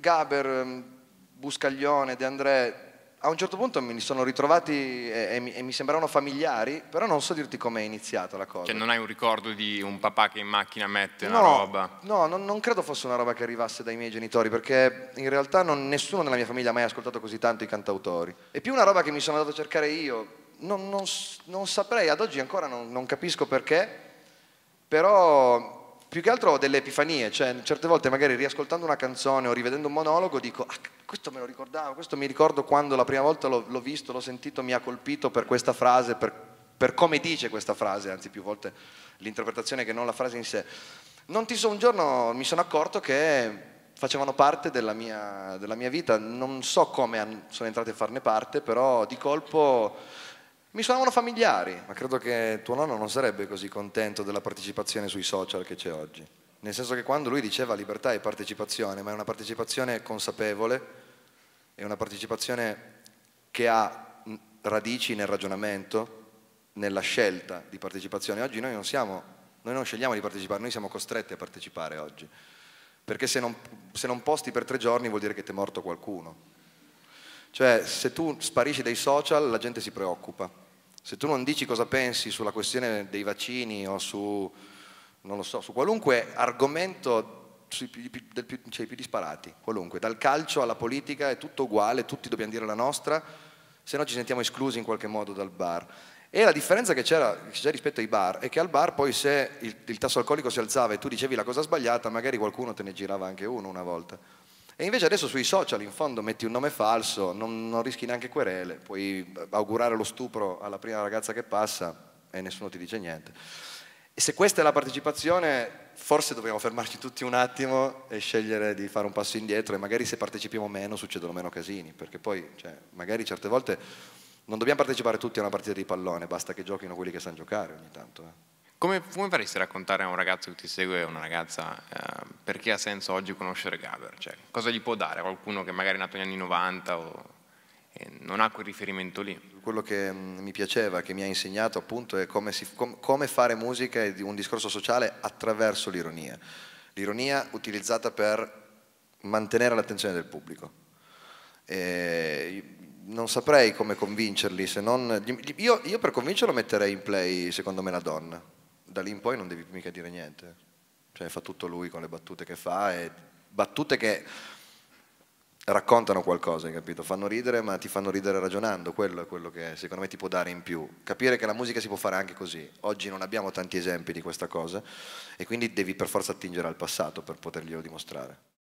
Gaber, ehm, Buscaglione, De André, a un certo punto mi sono ritrovati e, mi, e mi sembravano familiari, però non so dirti com'è iniziata la cosa. Cioè non hai un ricordo di un papà che in macchina mette no, una roba? No, non, non, credo fosse una roba che arrivasse dai miei genitori, perché in realtà non, nessuno nella mia famiglia ha mai ascoltato così tanto i cantautori. È più una roba che mi sono andato a cercare io, non, non saprei, ad oggi ancora non capisco perché, però più che altro ho delle epifanie, cioè certe volte magari riascoltando una canzone o rivedendo un monologo dico ah, questo me lo ricordavo, questo mi ricordo quando la prima volta l'ho, l'ho visto, l'ho sentito, mi ha colpito per questa frase, per, per, come dice questa frase, anzi più volte l'interpretazione che non la frase in sé. Non ti so, un giorno mi sono accorto che facevano parte della mia, della mia vita, non so come sono entrate a farne parte, però di colpo mi suonavano familiari, ma credo che tuo nonno non sarebbe così contento della partecipazione sui social che c'è oggi. Nel senso che quando lui diceva libertà e partecipazione, ma è una partecipazione consapevole, è una partecipazione che ha radici nel ragionamento, nella scelta di partecipazione. Oggi noi non, siamo, noi non scegliamo di partecipare, noi siamo costretti a partecipare oggi. Perché se non, se non posti per tre giorni vuol dire che ti è morto qualcuno. Cioè, se tu sparisci dai social, la gente si preoccupa se tu non dici cosa pensi sulla questione dei vaccini o su, so, su qualunque argomento c'è i cioè, più disparati, qualunque, dal calcio alla politica è tutto uguale, tutti dobbiamo dire la nostra, se no ci sentiamo esclusi in qualche modo dal bar. E la differenza che, c'era, c'è rispetto ai bar è che al bar poi se il, il tasso alcolico si alzava e tu dicevi la cosa sbagliata, magari qualcuno te ne girava anche uno una volta. E invece adesso sui social, in fondo, metti un nome falso, non, non rischi neanche querele, puoi augurare lo stupro alla prima ragazza che passa e nessuno ti dice niente. E se questa è la partecipazione, forse dobbiamo fermarci tutti un attimo e scegliere di fare un passo indietro e magari se partecipiamo meno succedono meno casini, perché poi cioè, magari certe volte non dobbiamo partecipare tutti a una partita di pallone, basta che giochino quelli che sanno giocare ogni tanto. Eh. Come, come, faresti a raccontare a un ragazzo che ti segue, a una ragazza, eh, perché ha senso oggi conoscere Gaber? Cioè, cosa gli può dare a qualcuno che magari è nato negli anni 90 o eh, non ha quel riferimento lì? Quello che mm, mi piaceva, che mi ha insegnato appunto, è come, si, com, come fare musica e un discorso sociale attraverso l'ironia. L'ironia utilizzata per mantenere l'attenzione del pubblico. E non saprei come convincerli se non... Io, io per convincerlo metterei in play, secondo me, la donna da lì in poi non devi mica dire niente. Cioè fa tutto lui con le battute che fa e battute che raccontano qualcosa, capito? Fanno ridere, ma ti fanno ridere ragionando, quello è quello che è. secondo me ti può dare in più. Capire che la musica si può fare anche così. Oggi non abbiamo tanti esempi di questa cosa e quindi devi per forza attingere al passato per poterglielo dimostrare.